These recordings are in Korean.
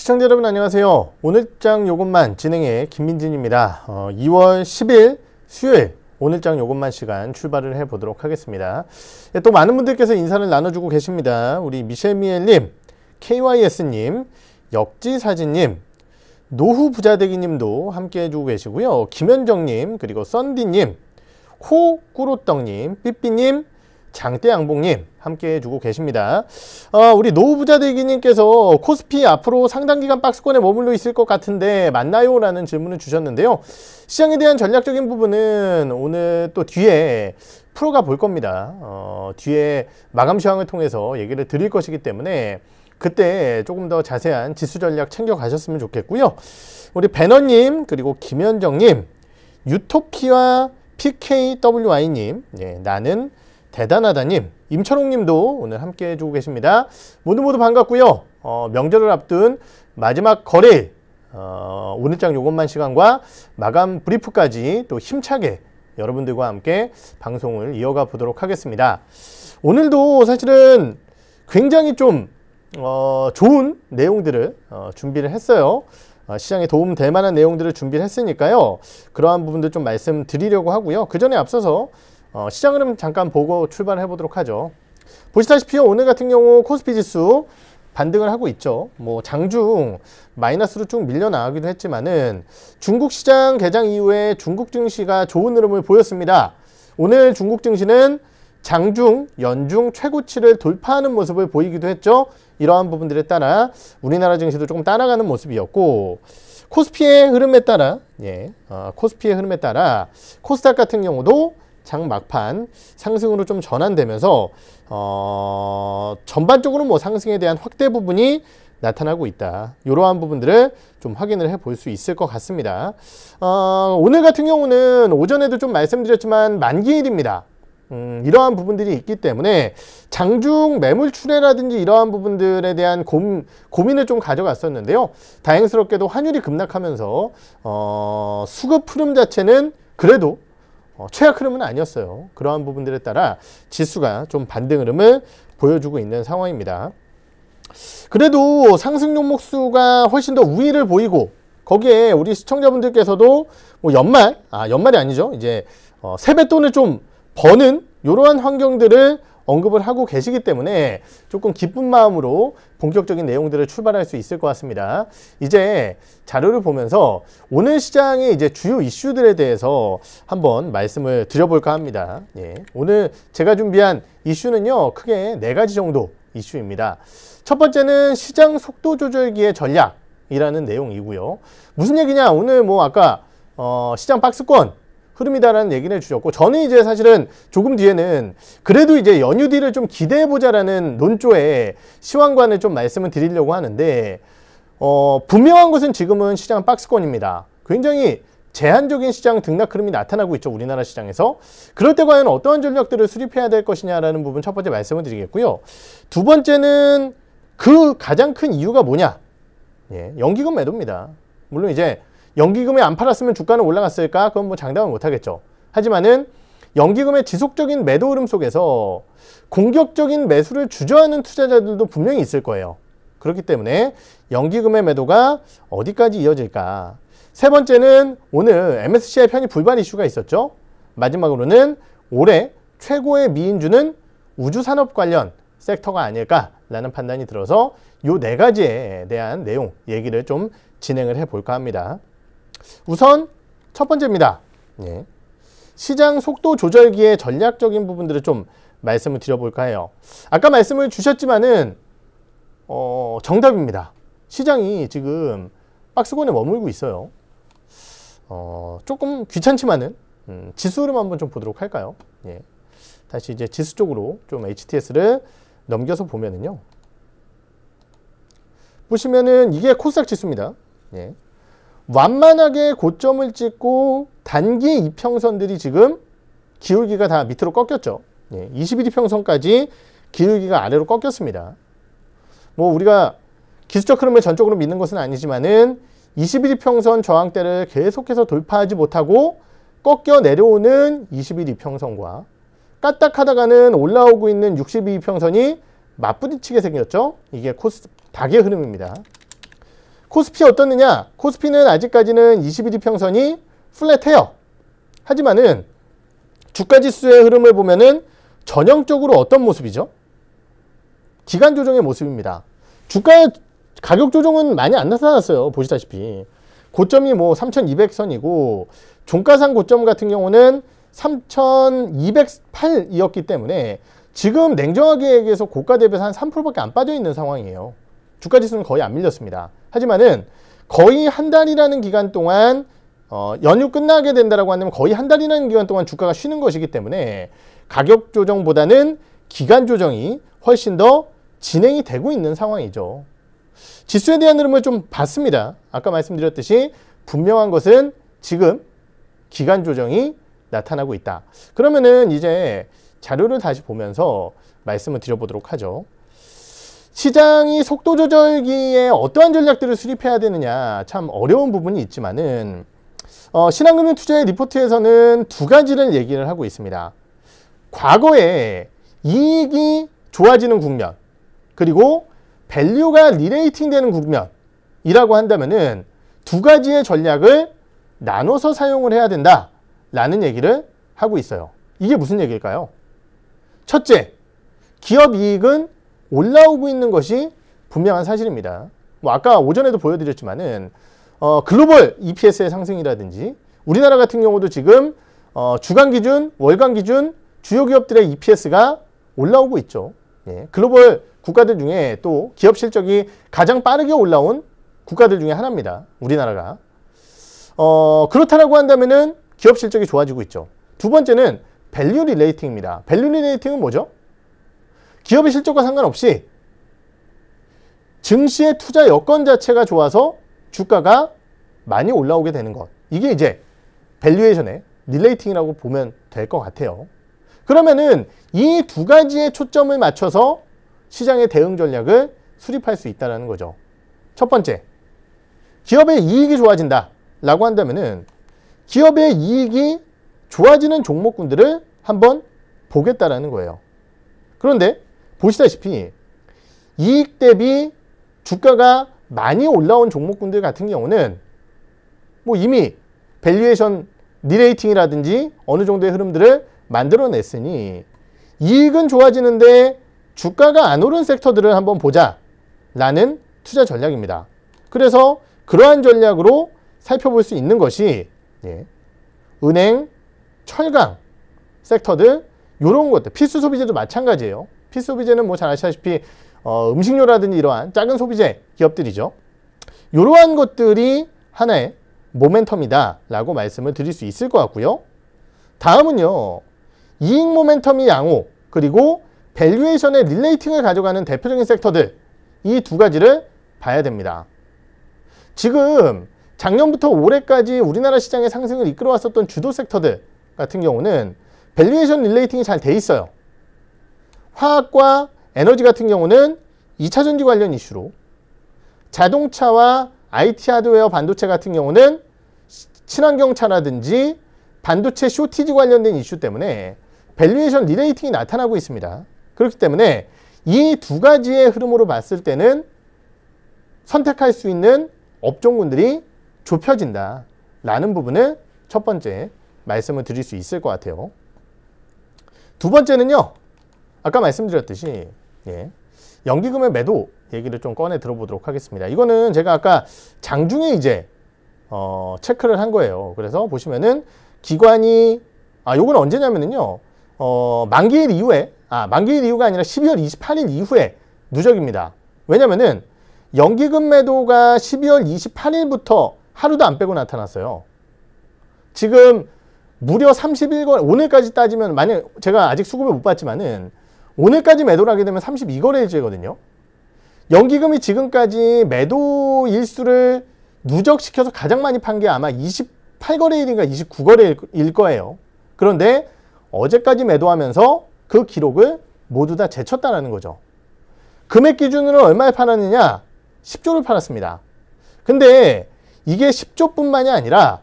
시청자 여러분 안녕하세요. 오늘장 요것만 진행해 김민진입니다. 어, 2월 10일 수요일 오늘장 요것만 시간 출발을 해보도록 하겠습니다. 예, 또 많은 분들께서 인사를 나눠주고 계십니다. 우리 미셸미엘님, KYS님, 역지사진님, 노후부자대기님도 함께 해주고 계시고요. 김현정님, 그리고 썬디님, 코꾸로떡님, 삐삐님, 장대양봉님, 함께 해주고 계십니다. 어, 우리 노부자대기님께서 코스피 앞으로 상당 기간 박스권에 머물러 있을 것 같은데 맞나요? 라는 질문을 주셨는데요. 시장에 대한 전략적인 부분은 오늘 또 뒤에 프로가 볼 겁니다. 어, 뒤에 마감 시황을 통해서 얘기를 드릴 것이기 때문에 그때 조금 더 자세한 지수 전략 챙겨가셨으면 좋겠고요. 우리 배너님 그리고 김현정님 유토피와 PKWI님 예, 나는 대단하다님, 임철홍님도 오늘 함께 해주고 계십니다. 모두 모두 반갑고요. 어, 명절을 앞둔 마지막 거래일 어, 오늘장 요것만 시간과 마감 브리프까지 또 힘차게 여러분들과 함께 방송을 이어가 보도록 하겠습니다. 오늘도 사실은 굉장히 좀 어, 좋은 내용들을 어, 준비를 했어요. 어, 시장에 도움 될 만한 내용들을 준비를 했으니까요. 그러한 부분들 좀 말씀드리려고 하고요. 그 전에 앞서서 어, 시장 흐름 잠깐 보고 출발해 보도록 하죠. 보시다시피 오늘 같은 경우 코스피 지수 반등을 하고 있죠. 뭐 장중 마이너스로 쭉 밀려나가기도 했지만은 중국 시장 개장 이후에 중국 증시가 좋은 흐름을 보였습니다. 오늘 중국 증시는 장중, 연중 최고치를 돌파하는 모습을 보이기도 했죠. 이러한 부분들에 따라 우리나라 증시도 조금 따라가는 모습이었고 코스피의 흐름에 따라 예, 어, 코스피의 흐름에 따라 코스닥 같은 경우도 장 막판 상승으로 좀 전환되면서 어, 전반적으로 뭐 상승에 대한 확대 부분이 나타나고 있다. 이러한 부분들을 좀 확인을 해볼 수 있을 것 같습니다. 어, 오늘 같은 경우는 오전에도 좀 말씀드렸지만 만기일입니다. 음, 이러한 부분들이 있기 때문에 장중 매물 출회라든지 이러한 부분들에 대한 고, 고민을 좀 가져갔었는데요. 다행스럽게도 환율이 급락하면서 어, 수급 흐름 자체는 그래도 어, 최악 흐름은 아니었어요. 그러한 부분들에 따라 지수가 좀 반등 흐름을 보여주고 있는 상황입니다. 그래도 상승 종목수가 훨씬 더 우위를 보이고 거기에 우리 시청자분들께서도 뭐 연말, 아 연말이 아니죠. 이제 어, 세뱃돈을 좀 버는 이러한 환경들을 언급을 하고 계시기 때문에 조금 기쁜 마음으로 본격적인 내용들을 출발할 수 있을 것 같습니다. 이제 자료를 보면서 오늘 시장의 이제 주요 이슈들에 대해서 한번 말씀을 드려볼까 합니다. 예, 오늘 제가 준비한 이슈는요, 크게 네 가지 정도 이슈입니다. 첫 번째는 시장 속도 조절기의 전략이라는 내용이고요. 무슨 얘기냐? 오늘 뭐 아까 어, 시장 박스권 흐름이다라는 얘기를 해주셨고 저는 이제 사실은 조금 뒤에는 그래도 이제 연휴 뒤를 좀 기대해보자라는 논조에 시황관을 좀 말씀을 드리려고 하는데 어, 분명한 것은 지금은 시장 박스권입니다. 굉장히 제한적인 시장 등락 흐름이 나타나고 있죠. 우리나라 시장에서. 그럴 때 과연 어떠한 전략들을 수립해야 될 것이냐라는 부분 첫 번째 말씀을 드리겠고요. 두 번째는 그 가장 큰 이유가 뭐냐? 예, 연기금 매도입니다. 물론 이제 연기금에 안 팔았으면 주가는 올라갔을까? 그건 뭐 장담은 못하겠죠. 하지만은 연기금의 지속적인 매도 흐름 속에서 공격적인 매수를 주저하는 투자자들도 분명히 있을 거예요. 그렇기 때문에 연기금의 매도가 어디까지 이어질까? 세 번째는 오늘 MSCI 편입 불발 이슈가 있었죠. 마지막으로는 올해 최고의 미인주는 우주산업 관련 섹터가 아닐까라는 판단이 들어서 요 네 가지에 대한 내용 얘기를 좀 진행을 해볼까 합니다. 우선 첫 번째입니다. 예. 시장 속도 조절기의 전략적인 부분들을 좀 말씀을 드려볼까 해요. 아까 말씀을 주셨지만은 어, 정답입니다. 시장이 지금 박스권에 머물고 있어요. 어, 조금 귀찮지만은 음, 지수를 한번 좀 보도록 할까요? 예. 다시 이제 지수 쪽으로 좀 HTS를 넘겨서 보면은요. 보시면은 이게 코스닥 지수입니다. 예. 완만하게 고점을 찍고 단기 이평선들이 지금 기울기가 다 밑으로 꺾였죠. 예, 21일 평선까지 기울기가 아래로 꺾였습니다. 뭐 우리가 기술적 흐름을 전적으로 믿는 것은 아니지만은 21일 평선 저항대를 계속해서 돌파하지 못하고 꺾여 내려오는 21일 평선과 까딱하다가는 올라오고 있는 62일 평선이 맞부딪히게 생겼죠. 이게 코스 닥의 흐름입니다. 코스피 어떻느냐? 코스피는 아직까지는 21일 평선이 플랫해요. 하지만은 주가지수의 흐름을 보면은 전형적으로 어떤 모습이죠? 기간 조정의 모습입니다. 주가 가격 조정은 많이 안 나타났어요. 보시다시피. 고점이 뭐 3,200선이고 종가상 고점 같은 경우는 3,208이었기 때문에 지금 냉정하게 얘기해서 고가 대비해서 한 3%밖에 안 빠져 있는 상황이에요. 주가 지수는 거의 안 밀렸습니다. 하지만은 거의 한 달이라는 기간 동안 어, 연휴 끝나게 된다라고 다면 거의 한 달이라는 기간 동안 주가가 쉬는 것이기 때문에 가격 조정보다는 기간 조정이 훨씬 더 진행이 되고 있는 상황이죠. 지수에 대한 흐름을 좀 봤습니다. 아까 말씀드렸듯이 분명한 것은 지금 기간 조정이 나타나고 있다. 그러면은 이제 자료를 다시 보면서 말씀을 드려보도록 하죠. 시장이 속도 조절기에 어떠한 전략들을 수립해야 되느냐 참 어려운 부분이 있지만은 어, 신한금융투자의 리포트에서는 두 가지를 얘기를 하고 있습니다. 과거에 이익이 좋아지는 국면 그리고 밸류가 리레이팅 되는 국면이라고 한다면은 두 가지의 전략을 나눠서 사용을 해야 된다라는 얘기를 하고 있어요. 이게 무슨 얘기일까요? 첫째, 기업 이익은 올라오고 있는 것이 분명한 사실입니다. 뭐 아까 오전에도 보여드렸지만은 어, 글로벌 EPS의 상승이라든지 우리나라 같은 경우도 지금 어, 주간 기준, 월간 기준 주요 기업들의 EPS가 올라오고 있죠. 예, 글로벌 국가들 중에 또 기업 실적이 가장 빠르게 올라온 국가들 중에 하나입니다. 우리나라가. 어, 그렇다라고 한다면은 기업 실적이 좋아지고 있죠. 두 번째는 밸류 리레이팅입니다. 밸류 리레이팅은 뭐죠? 기업의 실적과 상관없이 증시의 투자 여건 자체가 좋아서 주가가 많이 올라오게 되는 것. 이게 이제 밸류에이션의 릴레이팅이라고 보면 될 것 같아요. 그러면은 이 두 가지의 초점을 맞춰서 시장의 대응 전략을 수립할 수 있다는 거죠. 첫 번째, 기업의 이익이 좋아진다 라고 한다면은 기업의 이익이 좋아지는 종목군들을 한번 보겠다라는 거예요. 그런데 보시다시피 이익 대비 주가가 많이 올라온 종목군들 같은 경우는 뭐 이미 밸류에이션 리레이팅이라든지 어느 정도의 흐름들을 만들어냈으니 이익은 좋아지는데 주가가 안 오른 섹터들을 한번 보자 라는 투자 전략입니다. 그래서 그러한 전략으로 살펴볼 수 있는 것이 예, 은행, 철강 섹터들 이런 것들 필수 소비재도 마찬가지예요. 피 소비재는 뭐 잘 아시다시피 어, 음식료라든지 이러한 작은 소비재 기업들이죠. 이러한 것들이 하나의 모멘텀이다 라고 말씀을 드릴 수 있을 것 같고요. 다음은요. 이익 모멘텀이 양호 그리고 밸류에이션의 릴레이팅을 가져가는 대표적인 섹터들 이 두 가지를 봐야 됩니다. 지금 작년부터 올해까지 우리나라 시장의 상승을 이끌어왔었던 주도 섹터들 같은 경우는 밸류에이션 릴레이팅이 잘 돼 있어요. 화학과 에너지 같은 경우는 2차 전지 관련 이슈로 자동차와 IT 하드웨어 반도체 같은 경우는 친환경 차라든지 반도체 쇼티지 관련된 이슈 때문에 밸류에이션 리레이팅이 나타나고 있습니다. 그렇기 때문에 이 두 가지의 흐름으로 봤을 때는 선택할 수 있는 업종군들이 좁혀진다 라는 부분을 첫 번째 말씀을 드릴 수 있을 것 같아요. 두 번째는요. 아까 말씀드렸듯이 예, 연기금의 매도 얘기를 좀 꺼내 들어보도록 하겠습니다. 이거는 제가 아까 장중에 이제 어, 체크를 한 거예요. 그래서 보시면은 기관이 아 요건 언제냐면은요 어, 만기일 이후에 아 만기일 이후가 아니라 12월 28일 이후에 누적입니다. 왜냐면은 연기금 매도가 12월 28일부터 하루도 안 빼고 나타났어요. 지금 무려 31건 오늘까지 따지면 만약 제가 아직 수급을 못 받지만은 오늘까지 매도를 하게 되면 32거래일제거든요. 연기금이 지금까지 매도 일수를 누적시켜서 가장 많이 판 게 아마 28거래일인가 29거래일 거예요. 그런데 어제까지 매도하면서 그 기록을 모두 다 제쳤다라는 거죠. 금액 기준으로 얼마에 팔았느냐? 10조를 팔았습니다. 근데 이게 10조뿐만이 아니라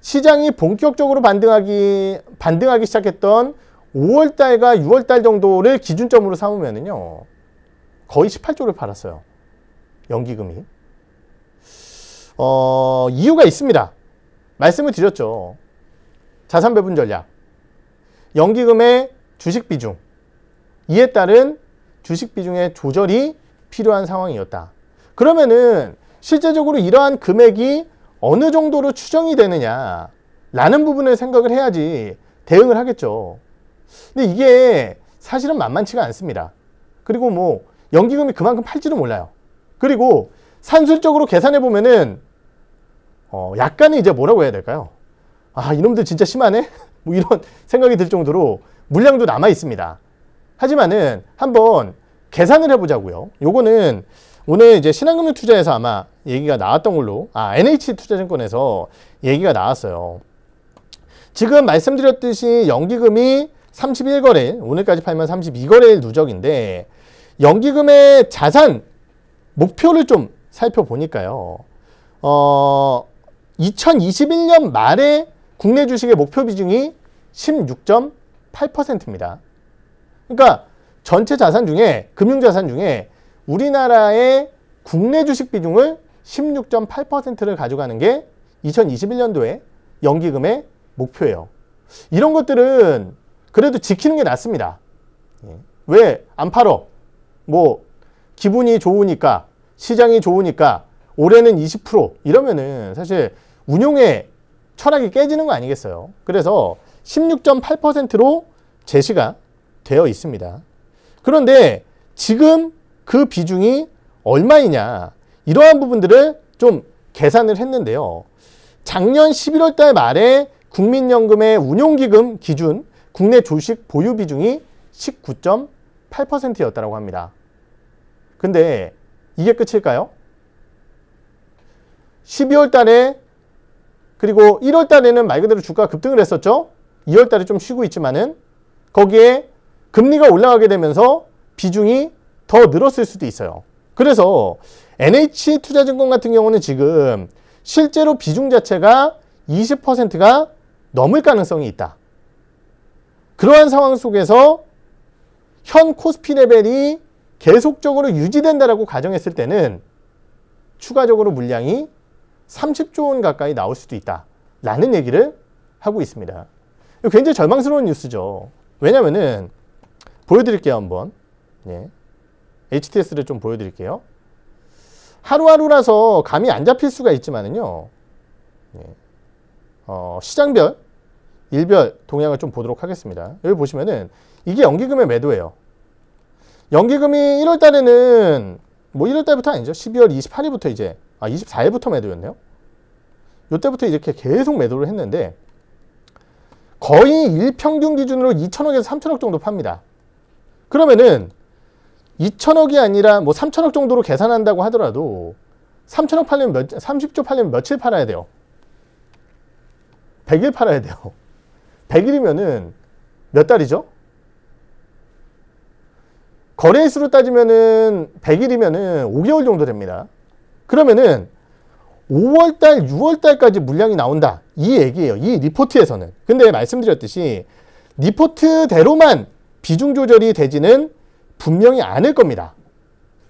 시장이 본격적으로 반등하기 반등하기 시작했던 5월달과 6월달 정도를 기준점으로 삼으면은요 거의 18조를 팔았어요 연기금이 어, 이유가 있습니다 말씀을 드렸죠 자산 배분 전략 연기금의 주식 비중 이에 따른 주식 비중의 조절이 필요한 상황이었다 그러면은 실제적으로 이러한 금액이 어느 정도로 추정이 되느냐 라는 부분을 생각을 해야지 대응을 하겠죠 근데 이게 사실은 만만치가 않습니다. 그리고 뭐 연기금이 그만큼 팔지도 몰라요. 그리고 산술적으로 계산해 보면은 어 약간의 이제 뭐라고 해야 될까요? 아 이놈들 진짜 심하네. 뭐 이런 생각이 들 정도로 물량도 남아 있습니다. 하지만은 한번 계산을 해보자고요. 요거는 오늘 이제 신한금융 투자에서 아마 얘기가 나왔던 걸로 아 NH 투자증권에서 얘기가 나왔어요. 지금 말씀드렸듯이 연기금이 31거래일, 오늘까지 팔면 32거래일 누적인데 연기금의 자산 목표를 좀 살펴보니까요. 어, 2021년 말에 국내 주식의 목표 비중이 16.8%입니다. 그러니까 전체 자산 중에 금융자산 중에 우리나라의 국내 주식 비중을 16.8%를 가져가는 게 2021년도에 연기금의 목표예요. 이런 것들은 그래도 지키는 게 낫습니다. 예. 왜안 팔어? 뭐 기분이 좋으니까 시장이 좋으니까 올해는 20% 이러면은 사실 운용의 철학이 깨지는 거 아니겠어요. 그래서 16.8%로 제시가 되어 있습니다. 그런데 지금 그 비중이 얼마이냐 이러한 부분들을 좀 계산을 했는데요. 작년 11월 달 말에 국민연금의 운용기금 기준 국내 주식 보유 비중이 19.8%였다고 합니다. 근데 이게 끝일까요? 12월 달에 그리고 1월 달에는 말 그대로 주가 급등을 했었죠. 2월 달에 좀 쉬고 있지만은 거기에 금리가 올라가게 되면서 비중이 더 늘었을 수도 있어요. 그래서 NH투자증권 같은 경우는 지금 실제로 비중 자체가 20%가 넘을 가능성이 있다. 그러한 상황 속에서 현 코스피 레벨이 계속적으로 유지된다라고 가정했을 때는 추가적으로 물량이 30조 원 가까이 나올 수도 있다라는 얘기를 하고 있습니다. 굉장히 절망스러운 뉴스죠. 왜냐면은 보여드릴게요 한번. 예. HTS를 좀 보여드릴게요. 하루하루라서 감이 안 잡힐 수가 있지만은요. 예. 어, 시장별 일별 동향을 좀 보도록 하겠습니다. 여기 보시면은 이게 연기금의 매도예요. 연기금이 1월 달에는 뭐 1월 달부터 아니죠. 12월 28일부터 이제 아 24일부터 매도였네요. 요때부터 이렇게 계속 매도를 했는데 거의 일평균 기준으로 2천억에서 3천억 정도 팝니다. 그러면은 2천억이 아니라 뭐 3천억 정도로 계산한다고 하더라도 3천억 팔려면 몇, 30조 팔려면 며칠 팔아야 돼요? 100일 팔아야 돼요. 100일이면은 몇 달이죠? 거래일수로 따지면은 100일이면은 5개월 정도 됩니다. 그러면은 5월달, 6월달까지 물량이 나온다. 이 얘기예요. 이 리포트에서는. 근데 말씀드렸듯이 리포트대로만 비중 조절이 되지는 분명히 않을 겁니다.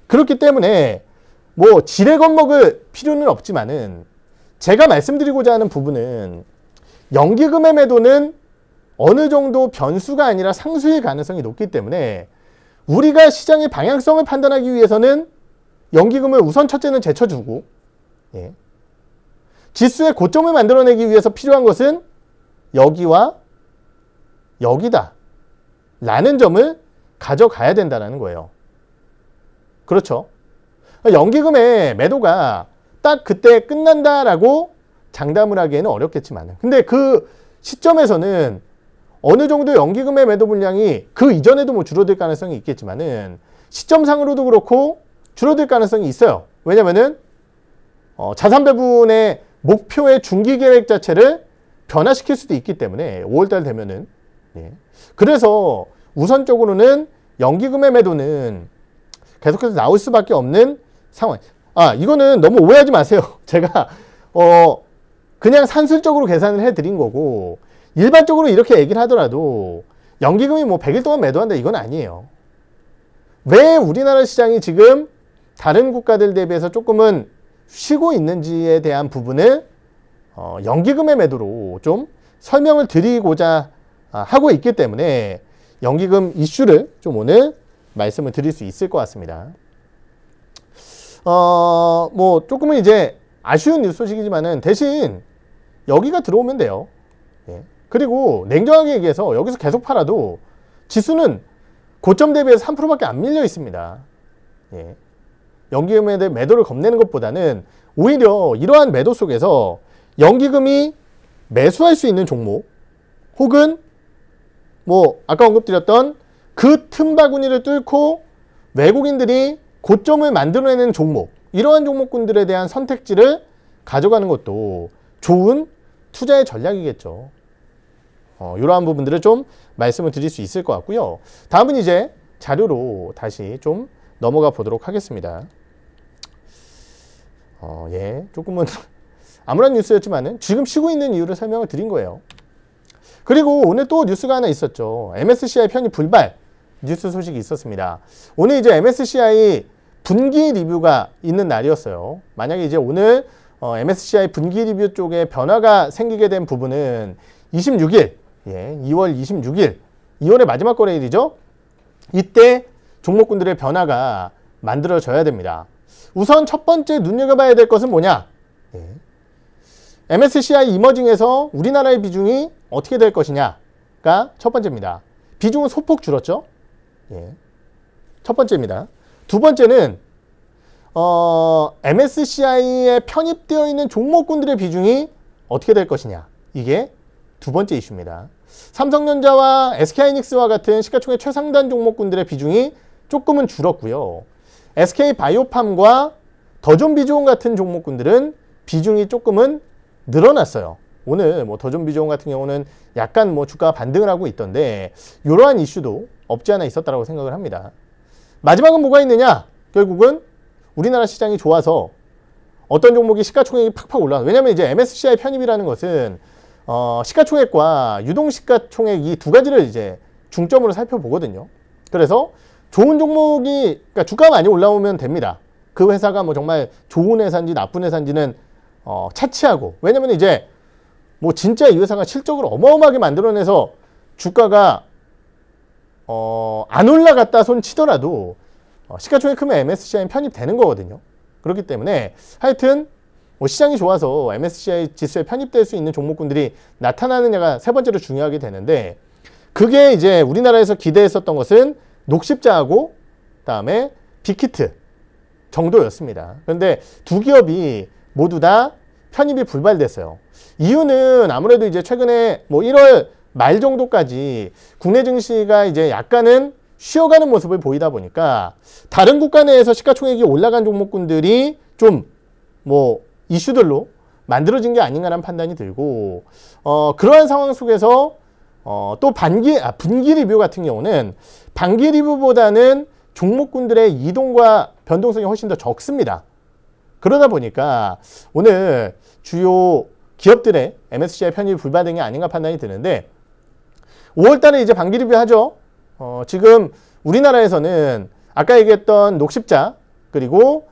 그렇기 때문에 뭐 지뢰 겁먹을 필요는 없지만은 제가 말씀드리고자 하는 부분은 연기금의 매도는 어느 정도 변수가 아니라 상수일 가능성이 높기 때문에 우리가 시장의 방향성을 판단하기 위해서는 연기금을 우선 첫째는 제쳐주고 예. 지수의 고점을 만들어내기 위해서 필요한 것은 여기와 여기다 라는 점을 가져가야 된다는 거예요. 그렇죠. 연기금의 매도가 딱 그때 끝난다라고 장담을 하기에는 어렵겠지만 근데 그 시점에서는 어느 정도 연기금의 매도 물량이 그 이전에도 뭐 줄어들 가능성이 있겠지만은 시점상으로도 그렇고 줄어들 가능성이 있어요. 왜냐면은 어, 자산 배분의 목표의 중기 계획 자체를 변화시킬 수도 있기 때문에 5월달 되면은 예. 그래서 우선적으로는 연기금의 매도는 계속해서 나올 수밖에 없는 상황. 아 이거는 너무 오해하지 마세요. 제가 어 그냥 산술적으로 계산을 해드린 거고 일반적으로 이렇게 얘기를 하더라도 연기금이 뭐 100일 동안 매도한다 이건 아니에요. 왜 우리나라 시장이 지금 다른 국가들 대비해서 조금은 쉬고 있는지에 대한 부분을 어, 연기금의 매도로 좀 설명을 드리고자 아, 하고 있기 때문에 연기금 이슈를 좀 오늘 말씀을 드릴 수 있을 것 같습니다. 어, 뭐 조금은 이제 아쉬운 뉴스 소식이지만은 대신 여기가 들어오면 돼요. 그리고 냉정하게 얘기해서 여기서 계속 팔아도 지수는 고점 대비해서 3%밖에 안 밀려 있습니다. 예. 연기금에 대해 매도를 겁내는 것보다는 오히려 이러한 매도 속에서 연기금이 매수할 수 있는 종목 혹은 뭐 아까 언급드렸던 그 틈바구니를 뚫고 외국인들이 고점을 만들어내는 종목 이러한 종목군들에 대한 선택지를 가져가는 것도 좋은 투자의 전략이겠죠. 어, 이러한 부분들을 좀 말씀을 드릴 수 있을 것 같고요. 다음은 이제 자료로 다시 좀 넘어가 보도록 하겠습니다. 어, 예, 조금은 아무런 뉴스였지만은 지금 쉬고 있는 이유를 설명을 드린 거예요. 그리고 오늘 또 뉴스가 하나 있었죠. MSCI 편입 불발 뉴스 소식이 있었습니다. 오늘 이제 MSCI 분기 리뷰가 있는 날이었어요. 만약에 이제 오늘 어, MSCI 분기 리뷰 쪽에 변화가 생기게 된 부분은 26일 예, 2월 26일 2월의 마지막 거래일이죠. 이때 종목군들의 변화가 만들어져야 됩니다. 우선 첫 번째 눈여겨봐야 될 것은 뭐냐? 예. MSCI 이머징에서 우리나라의 비중이 어떻게 될 것이냐가 첫 번째입니다. 비중은 소폭 줄었죠? 예. 첫 번째입니다. 두 번째는 어, MSCI에 편입되어 있는 종목군들의 비중이 어떻게 될 것이냐. 이게 두 번째 이슈입니다. 삼성전자와 SK하이닉스와 같은 시가총액 최상단 종목군들의 비중이 조금은 줄었고요. SK바이오팜과 더존비조온 같은 종목군들은 비중이 조금은 늘어났어요. 오늘 뭐 더존비조온 같은 경우는 약간 뭐 주가 반등을 하고 있던데 이러한 이슈도 없지 않아 있었다고 생각을 합니다. 마지막은 뭐가 있느냐? 결국은 우리나라 시장이 좋아서 어떤 종목이 시가총액이 팍팍 올라. 왜냐하면 이제 MSCI 편입이라는 것은 어, 시가총액과 유동시가총액 이 두 가지를 이제 중점으로 살펴보거든요. 그래서 좋은 종목이 그러니까 주가 많이 올라오면 됩니다. 그 회사가 뭐 정말 좋은 회사인지 나쁜 회사인지는 어, 차치하고 왜냐면 이제 뭐 진짜 이 회사가 실적으로 어마어마하게 만들어내서 주가가 어, 안 올라갔다 손 치더라도 어, 시가총액 크면 m s c i 편입되는 거거든요. 그렇기 때문에 하여튼 뭐 시장이 좋아서 MSCI 지수에 편입될 수 있는 종목군들이 나타나느냐가 세 번째로 중요하게 되는데 그게 이제 우리나라에서 기대했었던 것은 녹십자하고 그다음에 빅히트 정도였습니다. 그런데 두 기업이 모두 다 편입이 불발됐어요. 이유는 아무래도 이제 최근에 뭐 1월 말 정도까지 국내 증시가 이제 약간은 쉬어가는 모습을 보이다 보니까 다른 국가 내에서 시가총액이 올라간 종목군들이 좀뭐 이슈들로 만들어진 게 아닌가라는 판단이 들고 어, 그러한 상황 속에서 어, 또 반기 아, 분기 리뷰 같은 경우는 반기 리뷰보다는 종목군들의 이동과 변동성이 훨씬 더 적습니다. 그러다 보니까 오늘 주요 기업들의 MSCI 편입 불반등이 아닌가 판단이 드는데 5월달에 이제 반기 리뷰하죠. 어, 지금 우리나라에서는 아까 얘기했던 녹십자 그리고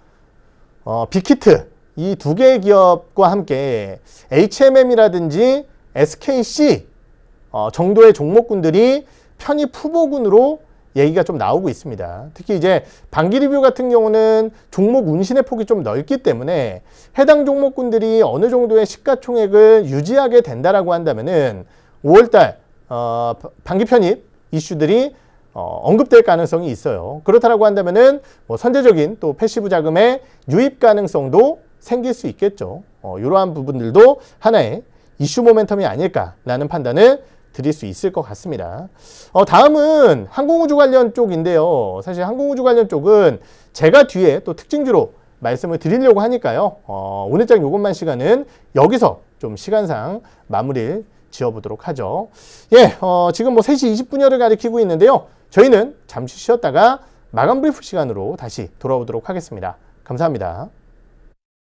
어, 빅히트 이두 개의 기업과 함께 HMM이라든지 SKC 어, 정도의 종목군들이 편입 후보군으로 얘기가 좀 나오고 있습니다. 특히 이제 반기 리뷰 같은 경우는 종목 운신의 폭이 좀 넓기 때문에 해당 종목군들이 어느 정도의 시가총액을 유지하게 된다라고 한다면은 5월달 어, 반기 편입 이슈들이 어, 언급될 가능성이 있어요. 그렇다라고 한다면은 뭐 선제적인 또 패시브 자금의 유입 가능성도 생길 수 있겠죠. 어, 이러한 부분들도 하나의 이슈 모멘텀이 아닐까라는 판단을 드릴 수 있을 것 같습니다. 어, 다음은 항공우주 관련 쪽인데요. 사실 항공우주 관련 쪽은 제가 뒤에 또 특징주로 말씀을 드리려고 하니까요. 어, 오늘장 요것만 시간은 여기서 좀 시간상 마무리를 지어보도록 하죠. 예, 어, 지금 뭐 3시 20분여를 가리키고 있는데요. 저희는 잠시 쉬었다가 마감 브리프 시간으로 다시 돌아오도록 하겠습니다. 감사합니다.